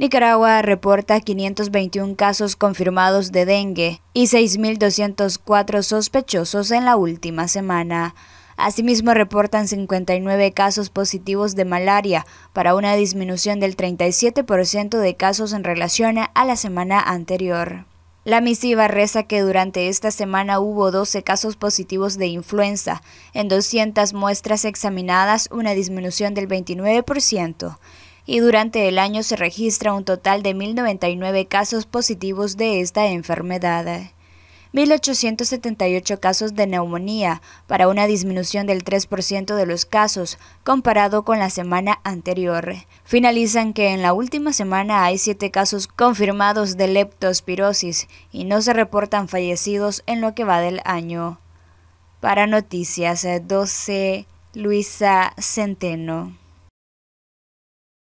Nicaragua reporta 521 casos confirmados de dengue y 6.204 sospechosos en la última semana. Asimismo, reportan 59 casos positivos de malaria, para una disminución del 37% de casos en relación a la semana anterior. La misiva reza que durante esta semana hubo 12 casos positivos de influenza, en 200 muestras examinadas, una disminución del 29% y durante el año se registra un total de 1.099 casos positivos de esta enfermedad. 1.878 casos de neumonía, para una disminución del 3% de los casos comparado con la semana anterior. Finalizan que en la última semana hay 7 casos confirmados de leptospirosis y no se reportan fallecidos en lo que va del año. Para Noticias 12, Luisa Centeno.